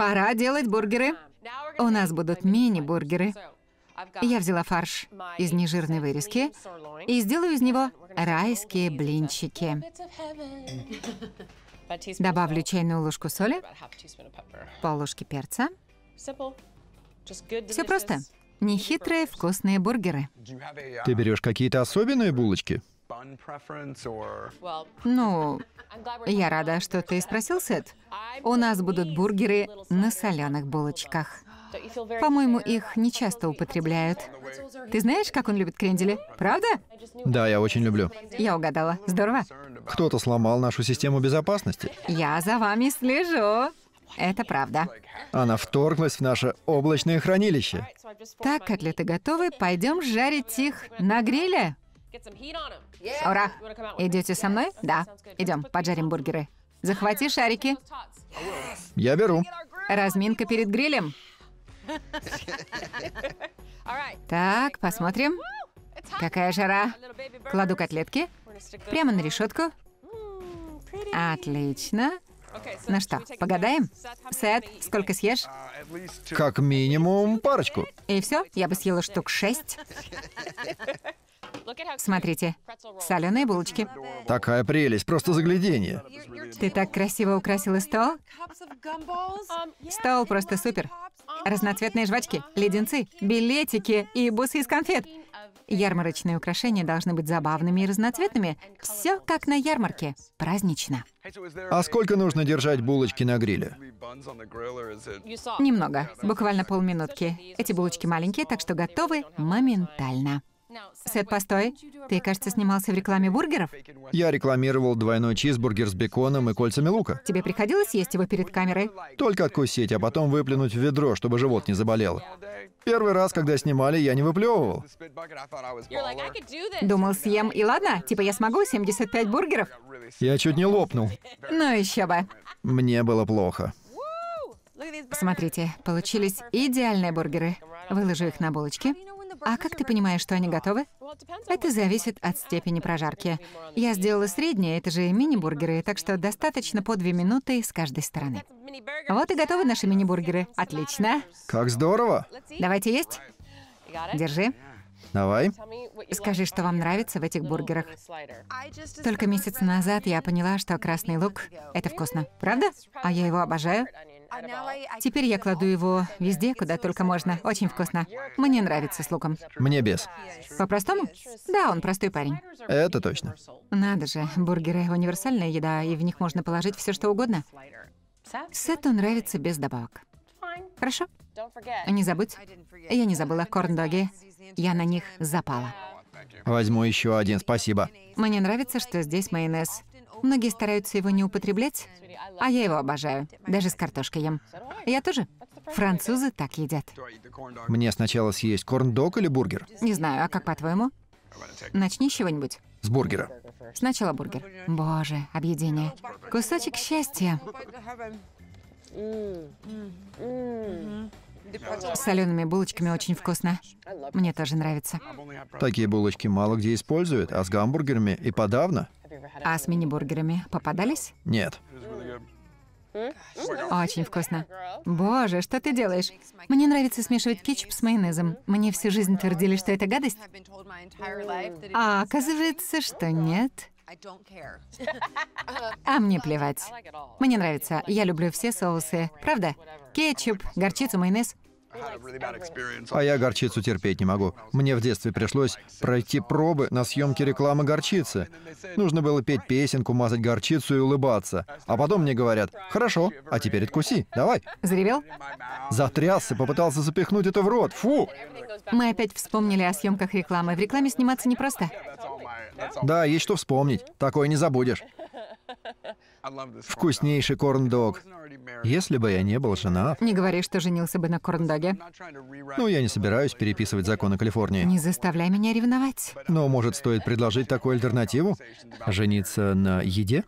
Пора делать бургеры. У нас будут мини-бургеры. Я взяла фарш из нежирной вырезки и сделаю из него райские блинчики. Добавлю чайную ложку соли, пол ложки перца. Все просто. Нехитрые вкусные бургеры. Ты берешь какие-то особенные булочки? Ну, я рада, что ты спросил, Сет. У нас будут бургеры на соляных булочках. По-моему, их не часто употребляют. Ты знаешь, как он любит крендели? Правда? Да, я очень люблю. Я угадала. Здорово. Кто-то сломал нашу систему безопасности. Я за вами слежу. Это правда. Она вторглась в наше облачное хранилище. Так, котлеты готовы. Пойдем жарить их на гриле. Ура! Идете со мной? Да. Идем, поджарим бургеры. Захвати шарики. Я беру. Разминка перед грилем. Так, посмотрим. Какая жара. Кладу котлетки прямо на решетку. Отлично. Ну что, погадаем? Сет, сколько съешь? Как минимум парочку. И все? Я бы съела штук шесть. Смотрите, соленые булочки. Такая прелесть, просто загляденье. Ты так красиво украсила стол. Стол просто супер. Разноцветные жвачки, леденцы, билетики и бусы из конфет. Ярмарочные украшения должны быть забавными и разноцветными. Все как на ярмарке. Празднично. А сколько нужно держать булочки на гриле? Немного, буквально полминутки. Эти булочки маленькие, так что готовы моментально. Сет, постой. Ты, кажется, снимался в рекламе бургеров? Я рекламировал двойной чизбургер с беконом и кольцами лука. Тебе приходилось есть его перед камерой? Только откусить, а потом выплюнуть в ведро, чтобы живот не заболел. Первый раз, когда снимали, я не выплевывал. Думал, съем, и ладно, типа я смогу 75 бургеров? Я чуть не лопнул. Ну еще бы. Мне было плохо. Смотрите, получились идеальные бургеры. Выложу их на булочки. А как ты понимаешь, что они готовы? Это зависит от степени прожарки. Я сделала среднее, это же мини-бургеры, так что достаточно по две минуты с каждой стороны. Вот и готовы наши мини-бургеры. Отлично. Как здорово. Давайте есть. Держи. Давай. Скажи, что вам нравится в этих бургерах. Только месяц назад я поняла, что красный лук — это вкусно. Правда? А я его обожаю. Теперь я кладу его везде, куда только можно. Очень вкусно. Мне нравится с луком. Мне без. По-простому? Да, он простой парень. Это точно. Надо же, бургеры — универсальная еда, и в них можно положить все что угодно. Сету нравится без добавок. Хорошо? Не забудь. Я не забыла корн-доги. Я на них запала. Возьму еще один, спасибо. Мне нравится, что здесь майонез. Многие стараются его не употреблять, а я его обожаю. Даже с картошкой ем. Я тоже. Французы так едят. Мне сначала съесть корн-дог или бургер? Не знаю, а как по-твоему? Начни с чего-нибудь. С бургера. Сначала бургер. Боже, объедение. Кусочек счастья. С солеными булочками очень вкусно. Мне тоже нравится. Такие булочки мало где используют, а с гамбургерами и подавно. А с мини-бургерами попадались? Нет. Очень вкусно. Боже, что ты делаешь? Мне нравится смешивать кетчуп с майонезом. Мне всю жизнь твердили, что это гадость. А оказывается, что нет. А мне плевать. Мне нравится. Я люблю все соусы. Правда? Кетчуп, горчицу, майонез. А я горчицу терпеть не могу. Мне в детстве пришлось пройти пробы на съемке рекламы горчицы. Нужно было петь песенку, мазать горчицу и улыбаться. А потом мне говорят, хорошо, а теперь откуси, давай. Заревел? Затрясся, попытался запихнуть это в рот. Фу! Мы опять вспомнили о съемках рекламы. В рекламе сниматься непросто. Да, есть что вспомнить. Такое не забудешь. Вкуснейший корн-дог. Если бы я не был женат... Не говори, что женился бы на Корндаге. Ну, я не собираюсь переписывать законы Калифорнии. Не заставляй меня ревновать. Но, может, стоит предложить такую альтернативу? Жениться на еде?